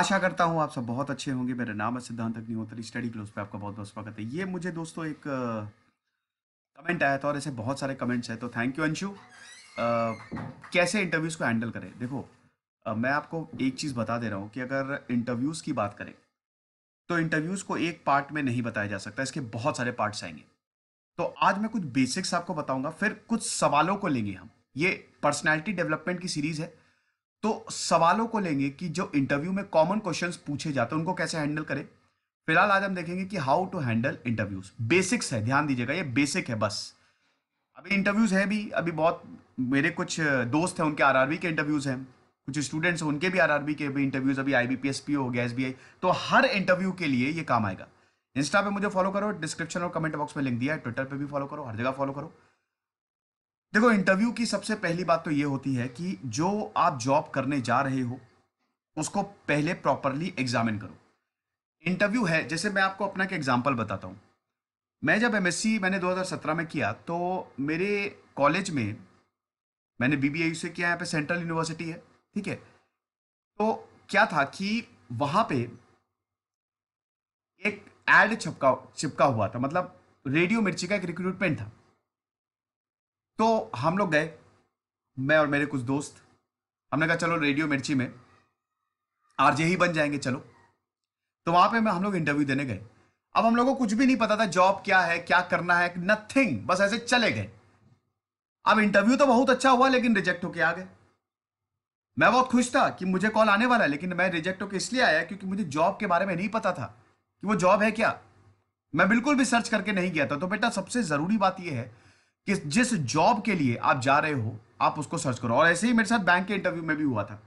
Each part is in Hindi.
आशा करता हूँ आप सब बहुत अच्छे होंगे मेरा नाम है सिद्धांत अग्निहोत्री स्टडी क्लोज पे आपका बहुत बहुत स्वागत है ये मुझे दोस्तों एक कमेंट आया था और ऐसे बहुत सारे कमेंट्स हैं तो थैंक यू अंशु कैसे इंटरव्यूज़ को हैंडल करें देखो आ, मैं आपको एक चीज़ बता दे रहा हूँ कि अगर इंटरव्यूज़ की बात करें तो इंटरव्यूज़ को एक पार्ट में नहीं बताया जा सकता इसके बहुत सारे पार्ट्स आएंगे तो आज मैं कुछ बेसिक्स आपको बताऊँगा फिर कुछ सवालों को लेंगे हम ये पर्सनैलिटी डेवलपमेंट की सीरीज़ है तो सवालों को लेंगे कि जो इंटरव्यू में कॉमन क्वेश्चन पूछे जाते हैं उनको कैसे हैंडल करें फिलहाल आज हम देखेंगे कि how to handle interviews basics है ध्यान दीजिएगा ये बेसिक है बस अभी इंटरव्यूज है भी अभी बहुत मेरे कुछ दोस्त हैं उनके आरआरबी के इंटरव्यूज हैं कुछ स्टूडेंट्स हैं उनके भी आरआरबी के भी इंटरव्यूज अभी आई बी हो गया एस तो हर इंटरव्यू के लिए ये काम आएगा इंस्टा पे मुझे फॉलो करो डिस्क्रिप्शन और कमेंट बॉक्स में लिंक दिया है ट्विटर पे भी फॉलो करो हर जगह फॉलो करो देखो इंटरव्यू की सबसे पहली बात तो ये होती है कि जो आप जॉब करने जा रहे हो उसको पहले प्रॉपरली एग्जामिन करो इंटरव्यू है जैसे मैं आपको अपना एक एग्जाम्पल बताता हूँ मैं जब एम मैंने 2017 में किया तो मेरे कॉलेज में मैंने बीबीआई से किया यहाँ पे सेंट्रल यूनिवर्सिटी है ठीक है तो क्या था कि वहाँ पे एक एड छपका छिपका हुआ था मतलब रेडियो मिर्ची का एक रिक्रूटमेंट था तो हम लोग गए मैं और मेरे कुछ दोस्त हमने कहा चलो रेडियो मिर्ची में आरजे ही बन जाएंगे चलो तो वहां पे मैं हम लोग इंटरव्यू देने गए अब हम लोगों को कुछ भी नहीं पता था जॉब क्या है क्या करना है नथिंग बस ऐसे चले गए अब इंटरव्यू तो बहुत अच्छा हुआ लेकिन रिजेक्ट होके आ गए मैं बहुत खुश था कि मुझे कॉल आने वाला है लेकिन मैं रिजेक्ट होकर इसलिए आया क्योंकि मुझे जॉब के बारे में नहीं पता था कि वो जॉब है क्या मैं बिल्कुल भी सर्च करके नहीं गया था तो बेटा सबसे ज़रूरी बात यह है कि जिस जॉब के लिए आप जा रहे हो आप उसको सर्च करो और ऐसे ही मेरे साथ बैंक के इंटरव्यू में भी हुआ था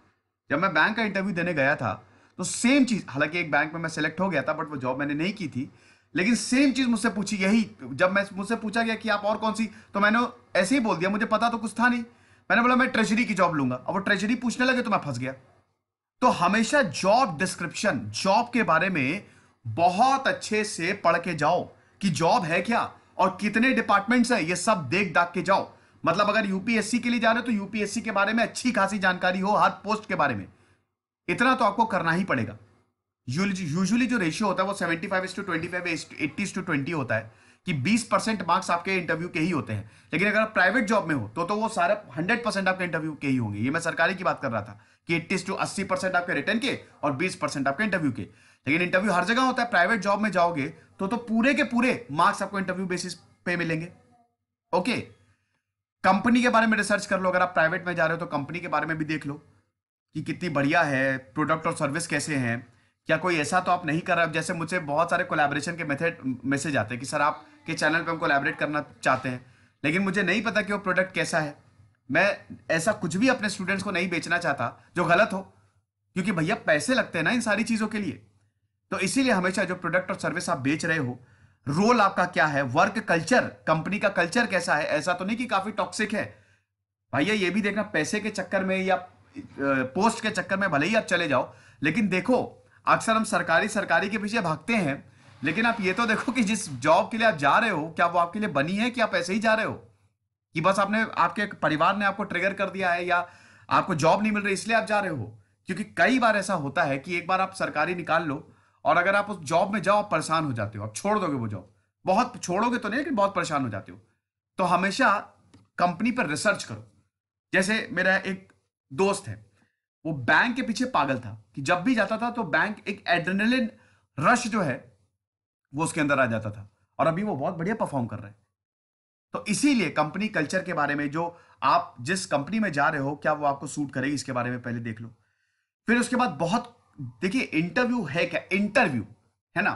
जब मैं बैंक का इंटरव्यू देने गया था तो सेम चीज़ हालांकि एक बैंक में मैं सेलेक्ट हो गया था बट वो जॉब मैंने नहीं की थी लेकिन सेम चीज़ मुझसे पूछी यही जब मैं मुझसे पूछा गया कि आप और कौन सी तो मैंने ऐसे ही बोल दिया मुझे पता तो कुछ था नहीं मैंने बोला मैं ट्रेजरी की जॉब लूंगा अब वो ट्रेजरी पूछने लगे तो मैं फंस गया तो हमेशा जॉब डिस्क्रिप्शन जॉब के बारे में बहुत अच्छे से पढ़ के जाओ कि जॉब है क्या और कितने डिपार्टमेंट्स हैं ये सब देख दाख के जाओ मतलब अगर यूपीएससी के लिए जा रहे हो तो यूपीएससी के बारे में अच्छी खासी जानकारी हो हर पोस्ट के बारे में इतना तो आपको करना ही पड़ेगा यूजुअली जो रेशियो होता है वो seventy five to twenty five eighty to twenty होता है कि 20 परसेंट मार्क्स आपके इंटरव्यू के ही होते हैं लेकिन अगर आप प्राइवेट जॉब में हो तो तो वो सारे 100 परसेंट आपके इंटरव्यू के ही होंगे ये मैं सरकारी की बात कर रहा था कि 80 टू 80 परसेंट आपके रिटर्न के और 20 परसेंट आपके इंटरव्यू के लेकिन इंटरव्यू हर जगह होता है प्राइवेट जॉब में जाओगे तो तो पूरे के पूरे मार्क्स आपको इंटरव्यू बेसिस पे मिलेंगे ओके कंपनी के बारे में रिसर्च कर लो अगर आप प्राइवेट में जा रहे हो तो कंपनी के बारे में भी देख लो कि कितनी बढ़िया है प्रोडक्ट और सर्विस कैसे हैं क्या कोई ऐसा तो आप नहीं कर रहे हो जैसे मुझे बहुत सारे कोलेबरेशन के मेथड मैसेज आते हैं कि सर आपके चैनल पर हम कोलेबरेट करना चाहते हैं लेकिन मुझे नहीं पता कि वो प्रोडक्ट कैसा है मैं ऐसा कुछ भी अपने स्टूडेंट्स को नहीं बेचना चाहता जो गलत हो क्योंकि भैया पैसे लगते हैं ना इन सारी चीज़ों के लिए तो इसीलिए हमेशा जो प्रोडक्ट और सर्विस आप बेच रहे हो रोल आपका क्या है वर्क कल्चर कंपनी का कल्चर कैसा है ऐसा तो नहीं कि काफी टॉक्सिक है भैया ये भी देखना पैसे के चक्कर में या पोस्ट के चक्कर में भले ही आप चले जाओ लेकिन देखो अक्सर हम सरकारी सरकारी के पीछे भागते हैं लेकिन आप ये तो देखो कि जिस जॉब के लिए आप जा रहे हो क्या वो आपके लिए बनी है कि आप ऐसे ही जा रहे हो कि बस आपने आपके परिवार ने आपको ट्रिगर कर दिया है या आपको जॉब नहीं मिल रही इसलिए आप जा रहे हो क्योंकि कई बार ऐसा होता है कि एक बार आप सरकारी निकाल लो और अगर आप उस जॉब में जाओ आप परेशान हो जाते हो आप छोड़ दोगे वो जॉब बहुत छोड़ोगे तो नहीं लेकिन बहुत परेशान हो जाते हो तो हमेशा कंपनी पर रिसर्च करो जैसे मेरा एक दोस्त है वो बैंक के पीछे पागल था कि जब भी जाता था तो बैंक एक एड्रेनलिन रश जो है वो उसके अंदर आ जाता था और अभी वो बहुत बढ़िया परफॉर्म कर रहे हैं तो इसीलिए कंपनी कल्चर के बारे में जो आप जिस कंपनी में जा रहे हो क्या वो आपको सूट करेगी इसके बारे में पहले देख लो फिर उसके बाद बहुत देखिए इंटरव्यू है क्या इंटरव्यू है ना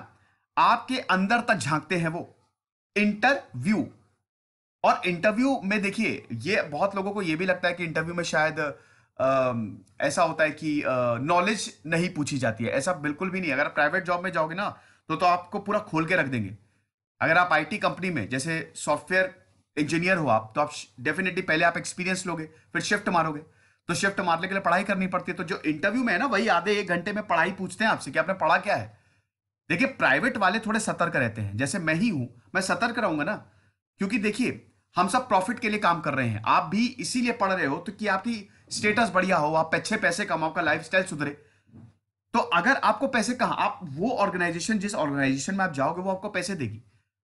आपके अंदर तक झांकते हैं वो इंटरव्यू और इंटरव्यू में देखिए ये बहुत लोगों को ये भी लगता है कि इंटरव्यू में शायद आ, ऐसा होता है कि नॉलेज नहीं पूछी जाती है ऐसा बिल्कुल भी नहीं अगर आप प्राइवेट जॉब में जाओगे ना तो तो आपको पूरा खोल के रख देंगे अगर आप आईटी कंपनी में जैसे सॉफ्टवेयर इंजीनियर हो आप तो आप डेफिनेटली पहले आप एक्सपीरियंस लोगे फिर शिफ्ट मारोगे तो शिफ्ट मारने के लिए पढ़ाई करनी पड़ती है तो जो इंटरव्यू में है ना वही आधे एक घंटे में पढ़ाई पूछते हैं आपसे कि आपने पढ़ा क्या है देखिए प्राइवेट वाले थोड़े सतर्क रहते हैं जैसे मैं ही हूं मैं सतर्क रहूंगा ना क्योंकि देखिए हम सब प्रॉफिट के लिए काम कर रहे हैं आप भी इसीलिए पढ़ रहे हो तो कि आपकी स्टेटस बढ़िया हो आप अच्छे पैसे कमाओ आपका लाइफ सुधरे तो अगर आपको पैसे कहा आप वो ऑर्गेनाइजेशन जिस ऑर्गेनाइजेशन में आप जाओगे वो आपको पैसे देगी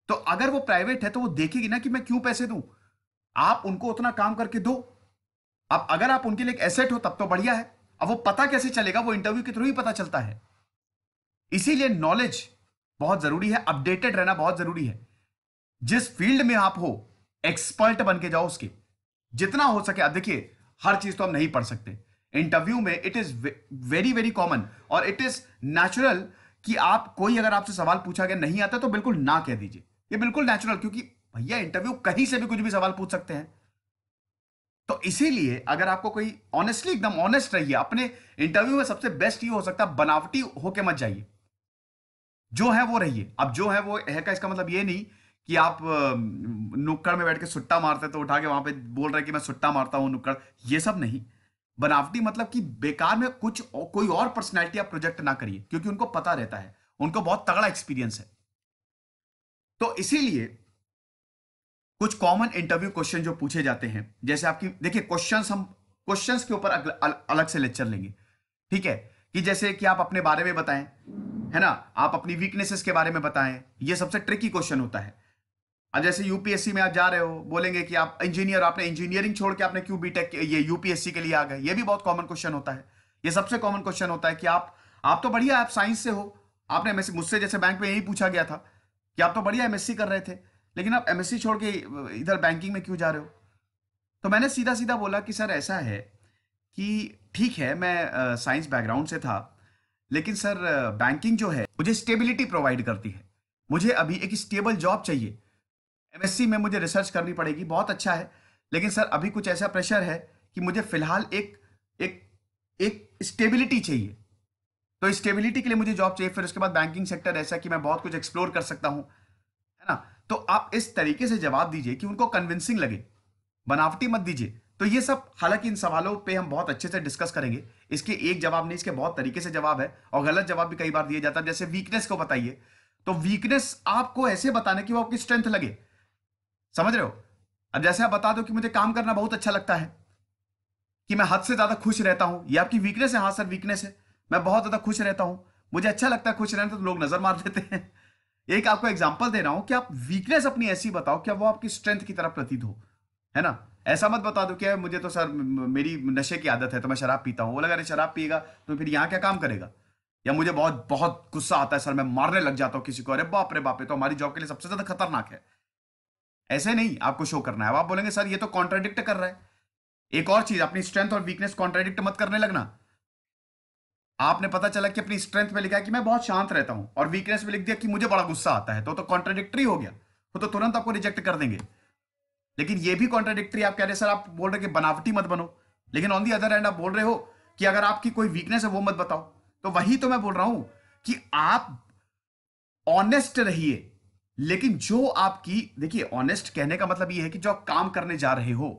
तो अगर वो प्राइवेट है तो वो देखेगी ना कि मैं क्यों पैसे दू आप उनको उतना काम करके दो आप अगर आप उनके लिए एक एसेट हो तब तो बढ़िया है अब वो पता कैसे चलेगा वो इंटरव्यू के थ्रू ही पता चलता है इसीलिए नॉलेज बहुत जरूरी है अपडेटेड रहना बहुत जरूरी है जिस फील्ड में आप हो एक्सपर्ट बन के जाओ उसके जितना हो सके अब देखिए हर चीज तो हम नहीं पढ़ सकते इंटरव्यू में it is very very common और इट इज नेचुरल कि आप कोई अगर आपसे सवाल पूछा गया नहीं आता तो बिल्कुल ना कह दीजिए ये बिल्कुल नेचुरल क्योंकि भैया इंटरव्यू कहीं से भी कुछ भी सवाल पूछ सकते हैं तो इसीलिए अगर आपको कोई ऑनेस्टली एकदम ऑनेस्ट रहिए अपने इंटरव्यू में सबसे बेस्ट ये हो सकता है बनावटी होके मत जाइए जो है वो रहिए अब जो है वो है का इसका मतलब ये नहीं कि आप नुक्कड़ में बैठ के सुट्टा मारते तो उठा के वहां पे बोल रहे कि मैं सुट्टा मारता हूं नुक्कड़ ये सब नहीं बनावटी मतलब कि बेकार में कुछ कोई और पर्सनैलिटी आप प्रोजेक्ट ना करिए क्योंकि उनको पता रहता है उनको बहुत तगड़ा एक्सपीरियंस है तो इसीलिए कुछ कॉमन इंटरव्यू क्वेश्चन जो पूछे जाते हैं जैसे आपकी देखिए क्वेश्चंस हम क्वेश्चंस के ऊपर अल, अलग से लेक्चर लेंगे ठीक है कि जैसे कि आप अपने बारे में बताएं है ना आप अपनी वीकनेसेस के बारे में बताएं ये सबसे ट्रिकी क्वेश्चन होता है अब जैसे यूपीएससी में आप जा रहे हो बोलेंगे कि आप इंजीनियर आपने इंजीनियरिंग छोड़ के आपने क्यों बीटेक ये यूपीएससी के लिए आ गए ये भी बहुत कॉमन क्वेश्चन होता है ये सबसे कॉमन क्वेश्चन होता है कि आप आप तो बढ़िया आप साइंस से हो आपने मुझसे जैसे बैंक में यही पूछा गया था कि आप तो बढ़िया एमएससी कर रहे थे लेकिन आप एमएससी छोड़ के इधर बैंकिंग में क्यों जा रहे हो तो मैंने सीधा सीधा बोला कि सर ऐसा है कि ठीक है मैं साइंस बैकग्राउंड से था लेकिन सर बैंकिंग जो है मुझे स्टेबिलिटी प्रोवाइड करती है मुझे अभी एक स्टेबल जॉब चाहिए एम में मुझे रिसर्च करनी पड़ेगी बहुत अच्छा है लेकिन सर अभी कुछ ऐसा प्रेशर है कि मुझे फिलहाल एक एक एक स्टेबिलिटी चाहिए तो स्टेबिलिटी के लिए मुझे जॉब चाहिए फिर उसके बाद बैंकिंग सेक्टर ऐसा कि मैं बहुत कुछ एक्सप्लोर कर सकता हूँ है ना तो आप इस तरीके से जवाब दीजिए कि उनको कन्विंसिंग लगे बनावटी मत दीजिए तो ये सब हालांकि इन सवालों पे हम बहुत अच्छे से डिस्कस करेंगे इसके एक जवाब नहीं इसके बहुत तरीके से जवाब है और गलत जवाब भी कई बार दिया जाता है जैसे वीकनेस को बताइए तो वीकनेस आपको ऐसे बताने कि वो आपकी स्ट्रेंथ लगे समझ रहे हो अब जैसे आप बता दो कि मुझे काम करना बहुत अच्छा लगता है कि मैं हद से ज्यादा खुश रहता हूं ये आपकी वीकनेस है हाँ सर वीकनेस है मैं बहुत ज्यादा खुश रहता हूं मुझे अच्छा लगता है खुश रहना तो लोग नजर मार देते हैं एक आपको एग्जाम्पल दे रहा हूं कि आप वीकनेस अपनी ऐसी बताओ कि वो आपकी स्ट्रेंथ की तरफ प्रतीत हो है ना ऐसा मत बता दो कि मुझे तो सर मेरी नशे की आदत है तो मैं शराब पीता हूं वो लगा शराब पिएगा तो फिर यहाँ क्या काम करेगा या मुझे बहुत बहुत गुस्सा आता है सर मैं मारने लग जाता हूँ किसी को अरे बाप रे बापे तो हमारी जॉब के लिए सबसे ज्यादा खतरनाक है ऐसे नहीं आपको शो करना है आप बोलेंगे सर ये तो कॉन्ट्राडिक्ट कर रहा है एक और चीज अपनी स्ट्रेंथ और वीकनेस कॉन्ट्राडिक्ट मत करने लगना आपने पता चला कि अपनी स्ट्रेंथ में लिखा कि मैं बहुत शांत रहता हूं और वीकनेस में लिख दिया कि मुझे बड़ा गुस्सा आता है तो तो कॉन्ट्राडिक्टरी हो गया वो तो तुरंत आपको रिजेक्ट कर देंगे लेकिन ये भी कॉन्ट्राडिक्टरी आप कह रहे सर आप बोल रहे कि बनावटी मत बनो लेकिन ऑन दी अदर एंड आप बोल रहे हो कि अगर आपकी कोई वीकनेस है वो मत बताओ तो वही तो मैं बोल रहा हूं कि आप ऑनेस्ट रहिए लेकिन जो आपकी देखिए ऑनेस्ट कहने का मतलब ये है कि जो आप काम करने जा रहे हो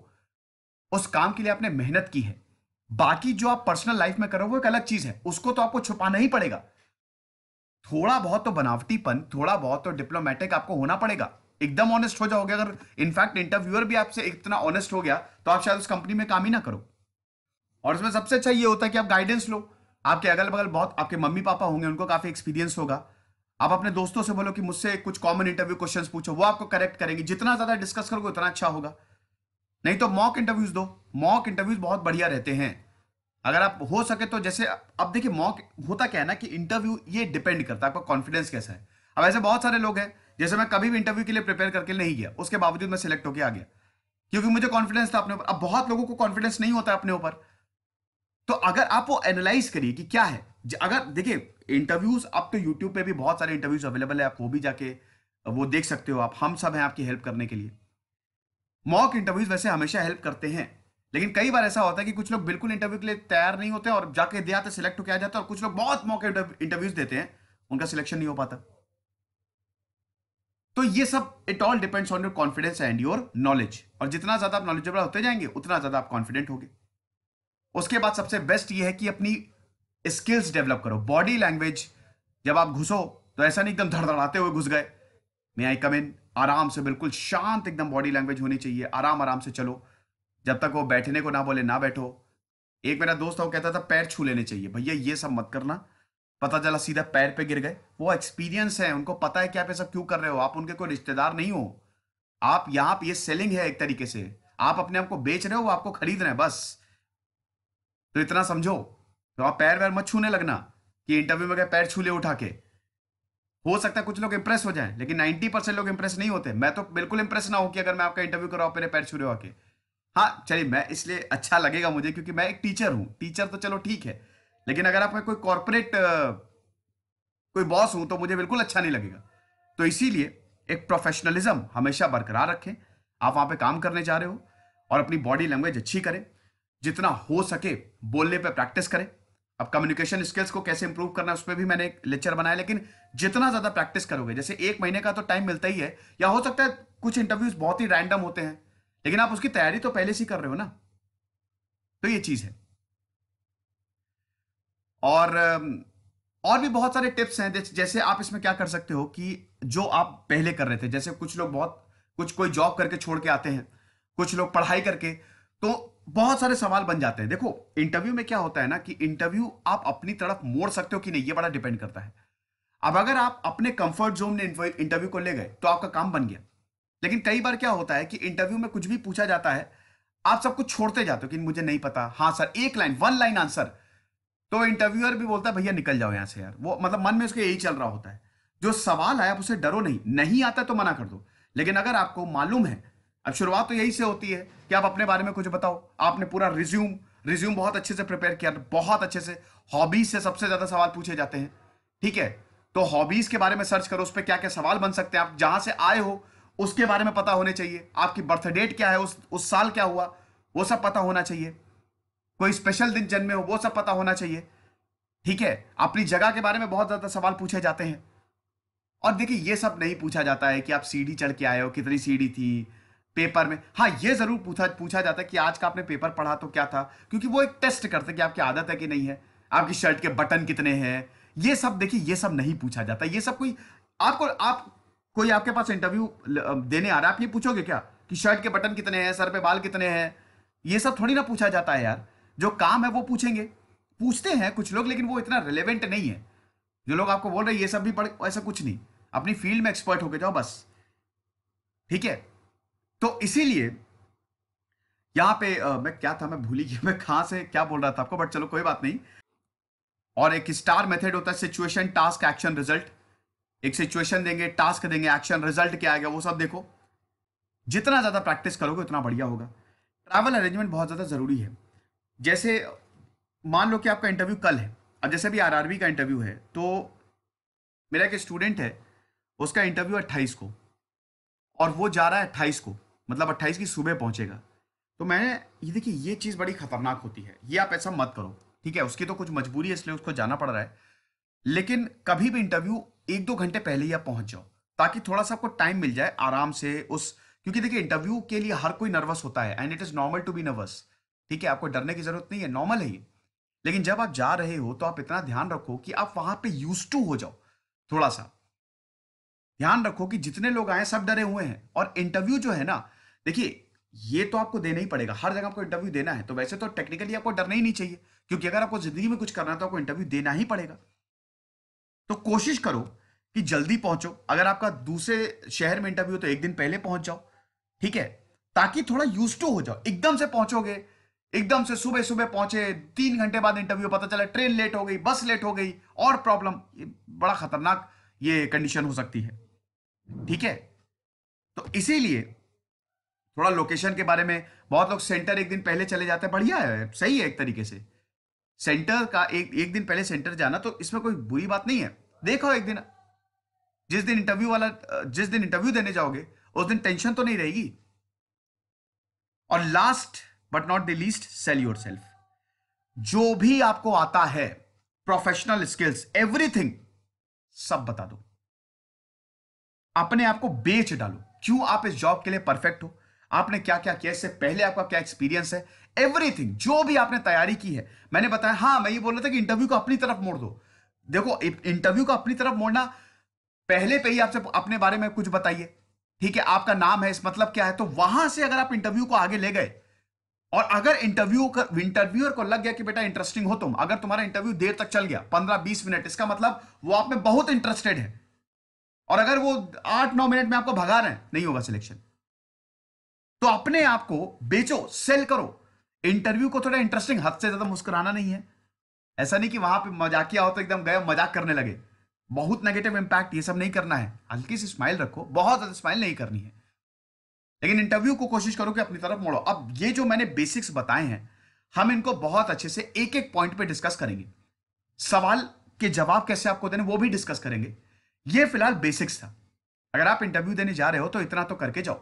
उस काम के लिए आपने मेहनत की है बाकी जो आप पर्सनल लाइफ में करो वो एक अलग चीज है उसको तो आपको छुपाना ही पड़ेगा थोड़ा बहुत तो बनावटीपन थोड़ा बहुत तो डिप्लोमेटिक आपको होना पड़ेगा एकदम ऑनेस्ट हो जाओगे अगर इनफैक्ट इंटरव्यूअर भी आपसे इतना ऑनेस्ट हो गया तो आप शायद उस कंपनी में काम ही ना करो और उसमें सबसे अच्छा ये होता है कि आप गाइडेंस लो आपके अगल बगल बहुत आपके मम्मी पापा होंगे उनको काफी एक्सपीरियंस होगा आप अपने दोस्तों से बोलो कि मुझसे कुछ कॉमन इंटरव्यू क्वेश्चंस पूछो वो आपको करेक्ट करेंगे जितना ज्यादा डिस्कस करोगे उतना अच्छा होगा नहीं तो मॉक इंटरव्यूज दो मॉक इंटरव्यूज बहुत बढ़िया रहते हैं अगर आप हो सके तो जैसे अब देखिए मॉक होता क्या है ना कि इंटरव्यू ये डिपेंड करता है आपका कॉन्फिडेंस कैसा है अब ऐसे बहुत सारे लोग हैं जैसे मैं कभी भी इंटरव्यू के लिए प्रिपेयर करके नहीं गया उसके बावजूद मैं सिलेक्ट होकर आ गया क्योंकि मुझे कॉन्फिडेंस था अपने ऊपर अब बहुत लोगों को कॉन्फिडेंस नहीं होता अपने ऊपर तो अगर आप वो एनालाइज करिए कि क्या है अगर देखिए इंटरव्यूज अब तो यूट्यूब पे भी बहुत सारे इंटरव्यूज अवेलेबल है आप वो भी जाके वो देख सकते हो आप हम सब हैं आपकी हेल्प करने के लिए मॉक इंटरव्यूज वैसे हमेशा हेल्प करते हैं लेकिन कई बार ऐसा होता है कि कुछ लोग बिल्कुल इंटरव्यू के लिए तैयार नहीं होते और जाके दे आते सिलेक्ट होकर आ जाते और कुछ लोग बहुत मौके इंटरव्यूज देते हैं उनका सिलेक्शन नहीं हो पाता तो ये सब it all depends on your confidence and your knowledge और जितना ज्यादा आप नॉलेजेबल होते जाएंगे उतना ज्यादा आप कॉन्फिडेंट होगे उसके बाद सबसे बेस्ट ये है कि अपनी स्किल्स डेवलप करो बॉडी लैंग्वेज जब आप घुसो तो ऐसा नहीं एकदम धड़धड़ाते हुए घुस गए मे आई कम इन आराम से बिल्कुल शांत एकदम बॉडी लैंग्वेज होनी चाहिए आराम आराम से चलो जब तक वो बैठने को ना बोले ना बैठो एक मेरा दोस्त था वो कहता था पैर छू लेने चाहिए भैया ये सब मत करना पता चला सीधा पैर पे गिर गए वो एक्सपीरियंस है उनको पता है कि आप सब क्यों कर रहे हो आप उनके कोई रिश्तेदार नहीं हो आप यहाँ पे ये सेलिंग है एक तरीके से आप अपने आप को बेच रहे हो वो आपको खरीद रहे हैं बस तो इतना समझो तो आप पैर वैर मत छूने लगना कि इंटरव्यू में गए पैर छू ले उठा के हो सकता है कुछ लोग इंप्रेस हो जाएं लेकिन 90 परसेंट लोग इंप्रेस नहीं होते मैं तो बिल्कुल इंप्रेस ना हो कि अगर मैं आपका इंटरव्यू कराओ मेरे पैर छू रहे हो आके हाँ चलिए मैं इसलिए अच्छा लगेगा मुझे क्योंकि मैं एक टीचर हूँ टीचर तो चलो ठीक है लेकिन अगर आप कोई कॉरपोरेट कोई बॉस हूं तो मुझे बिल्कुल अच्छा नहीं लगेगा तो इसीलिए एक प्रोफेशनलिज्म हमेशा बरकरार रखें आप वहां पे काम करने जा रहे हो और अपनी बॉडी लैंग्वेज अच्छी करें जितना हो सके बोलने पे प्रैक्टिस करें अब कम्युनिकेशन स्किल्स को कैसे इंप्रूव करना है उस पर भी मैंने एक लेक्चर बनाया लेकिन जितना ज्यादा प्रैक्टिस करोगे जैसे एक महीने का तो टाइम मिलता ही है या हो सकता है कुछ इंटरव्यूज बहुत ही रैंडम होते हैं लेकिन आप उसकी तैयारी तो पहले से कर रहे हो ना तो ये चीज है और और भी बहुत सारे टिप्स हैं जैसे आप इसमें क्या कर सकते हो कि जो आप पहले कर रहे थे जैसे कुछ लोग बहुत कुछ कोई जॉब करके छोड़ के आते हैं कुछ लोग पढ़ाई करके तो बहुत सारे सवाल बन जाते हैं देखो इंटरव्यू में क्या होता है ना कि इंटरव्यू आप अपनी तरफ मोड़ सकते हो कि नहीं ये बड़ा डिपेंड करता है अब अगर आप अपने कंफर्ट जोन में इंटरव्यू को ले गए तो आपका काम बन गया लेकिन कई बार क्या होता है कि इंटरव्यू में कुछ भी पूछा जाता है आप सब कुछ छोड़ते जाते हो कि मुझे नहीं पता हाँ सर एक लाइन वन लाइन आंसर तो इंटरव्यूअर भी बोलता है भैया निकल जाओ यहां से यार वो मतलब मन में उसके यही चल रहा होता है जो सवाल है आप उसे डरो नहीं नहीं आता तो मना कर दो लेकिन अगर आपको मालूम है अब शुरुआत तो यही से होती है कि आप अपने बारे में कुछ बताओ आपने पूरा रिज्यूम रिज्यूम बहुत अच्छे से प्रिपेयर किया बहुत अच्छे से हॉबीज से सबसे ज्यादा सवाल पूछे जाते हैं ठीक है तो हॉबीज के बारे में सर्च करो उस पर क्या क्या सवाल बन सकते हैं आप जहां से आए हो उसके बारे में पता होने चाहिए आपकी बर्थ डेट क्या है उस उस साल क्या हुआ वो सब पता होना चाहिए कोई स्पेशल दिन जन्मे हो वो सब पता होना चाहिए ठीक है अपनी जगह के बारे में बहुत ज़्यादा सवाल पूछे जाते हैं और देखिए ये सब नहीं पूछा जाता है कि आप सीढ़ी चढ़ के आए हो कितनी सीढ़ी थी पेपर में हाँ ये ज़रूर पूछा पूछा जाता है कि आज का आपने पेपर पढ़ा तो क्या था क्योंकि वो एक टेस्ट करते कि आपकी आदत है कि नहीं है आपकी शर्ट के बटन कितने हैं ये सब देखिए ये सब नहीं पूछा जाता ये सब कोई आपको आप कोई आपके पास इंटरव्यू देने आ रहा है आप ये पूछोगे क्या कि शर्ट के बटन कितने हैं सर पे बाल कितने हैं ये सब थोड़ी ना पूछा जाता है यार जो काम है वो पूछेंगे पूछते हैं कुछ लोग लेकिन वो इतना रिलेवेंट नहीं है जो लोग आपको बोल रहे हैं ये सब भी पढ़ ऐसा कुछ नहीं अपनी फील्ड में एक्सपर्ट होके जाओ बस ठीक है तो इसीलिए यहां पे आ, मैं क्या था मैं भूली गया मैं कहां से क्या बोल रहा था आपको बट चलो कोई बात नहीं और एक स्टार मेथड होता है सिचुएशन टास्क एक्शन रिजल्ट एक सिचुएशन देंगे टास्क देंगे एक्शन रिजल्ट क्या आएगा वो सब देखो जितना ज़्यादा प्रैक्टिस करोगे उतना बढ़िया होगा ट्रैवल अरेंजमेंट बहुत ज़्यादा ज़रूरी है जैसे मान लो कि आपका इंटरव्यू कल है और जैसे भी आरआरबी का इंटरव्यू है तो मेरा एक स्टूडेंट है उसका इंटरव्यू अट्ठाईस को और वो जा रहा है अट्ठाईस को मतलब अट्ठाईस की सुबह पहुंचेगा तो मैंने ये देखिए ये चीज़ बड़ी खतरनाक होती है ये आप ऐसा मत करो ठीक है उसकी तो कुछ मजबूरी है इसलिए उसको जाना पड़ रहा है लेकिन कभी भी इंटरव्यू एक दो घंटे पहले ही आप पहुंच जाओ ताकि थोड़ा सा आपको टाइम मिल जाए आराम से उस क्योंकि देखिए इंटरव्यू के लिए हर कोई नर्वस होता है and it is normal to be nervous ठीक है आपको डरने की जरूरत नहीं है नॉर्मल है ये लेकिन जब आप जा रहे हो तो आप इतना ध्यान रखो कि आप वहां पे यूज टू हो जाओ थोड़ा सा ध्यान रखो कि जितने लोग आए सब डरे हुए हैं और इंटरव्यू जो है ना देखिए ये तो आपको देना ही पड़ेगा हर जगह आपको इंटरव्यू देना है तो वैसे तो टेक्निकली आपको डरना ही नहीं चाहिए क्योंकि अगर आपको जिंदगी में कुछ करना है तो आपको इंटरव्यू देना ही पड़ेगा तो कोशिश करो कि जल्दी पहुंचो अगर आपका दूसरे शहर में इंटरव्यू तो एक दिन पहले पहुंच जाओ ठीक है ताकि थोड़ा यूज टू हो जाओ एकदम से पहुंचोगे एकदम से सुबह सुबह पहुंचे तीन घंटे बाद इंटरव्यू पता चला ट्रेन लेट हो गई बस लेट हो गई और प्रॉब्लम बड़ा खतरनाक ये कंडीशन हो सकती है ठीक है तो इसीलिए थोड़ा लोकेशन के बारे में बहुत लोग सेंटर एक दिन पहले चले जाते हैं बढ़िया है सही है एक तरीके से सेंटर का एक एक दिन पहले सेंटर जाना तो इसमें कोई बुरी बात नहीं है देखो एक दिन जिस दिन इंटरव्यू वाला जिस दिन इंटरव्यू देने जाओगे उस दिन टेंशन तो नहीं रहेगी और last but not the least sell your self जो भी आपको आता है प्रोफेशनल स्किल्स एवरीथिंग सब बता दो अपने आप को बेच डालो क्यों आप इस जॉब के लिए परफेक्ट हो आपने क्या क्या किया इससे पहले आपका क्या एक्सपीरियंस है एवरीथिंग जो भी आपने तैयारी की है मैंने बताया हाँ मैं ये बोल रहा था कि इंटरव्यू को अपनी तरफ मोड़ दो देखो इंटरव्यू को अपनी तरफ मोड़ना पहले पे ही आपसे अपने बारे में कुछ बताइए ठीक है आपका नाम है इस मतलब क्या है तो वहां से अगर आप इंटरव्यू को आगे ले गए और अगर इंटरव्यू कर इंटरव्यूअर को लग गया कि बेटा इंटरेस्टिंग हो तुम अगर तुम्हारा इंटरव्यू देर तक चल गया पंद्रह बीस मिनट इसका मतलब वो आप में बहुत इंटरेस्टेड है और अगर वो आठ नौ मिनट में आपको भगा रहे हैं नहीं होगा सिलेक्शन तो अपने आप को बेचो सेल करो इंटरव्यू को थोड़ा इंटरेस्टिंग हद से ज्यादा मुस्कुराना नहीं है ऐसा नहीं कि वहां पे मजाकिया हो तो एकदम गए मजाक करने लगे बहुत नेगेटिव इम्पैक्ट ये सब नहीं करना है हल्की सी स्माइल रखो बहुत ज्यादा स्माइल नहीं करनी है लेकिन इंटरव्यू को कोशिश करो कि अपनी तरफ मोड़ो अब ये जो मैंने बेसिक्स बताए हैं हम इनको बहुत अच्छे से एक एक पॉइंट पे डिस्कस करेंगे सवाल के जवाब कैसे आपको देने वो भी डिस्कस करेंगे ये फिलहाल बेसिक्स था अगर आप इंटरव्यू देने जा रहे हो तो इतना तो करके जाओ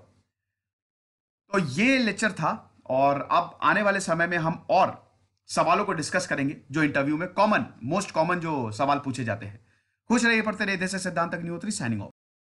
तो ये लेक्चर था और अब आने वाले समय में हम और सवालों को डिस्कस करेंगे जो इंटरव्यू में कॉमन मोस्ट कॉमन जो सवाल पूछे जाते हैं खुश रहिए पढ़ते रहिए देश सिद्धांत अग्निहोत्री साइनिंग ऑफ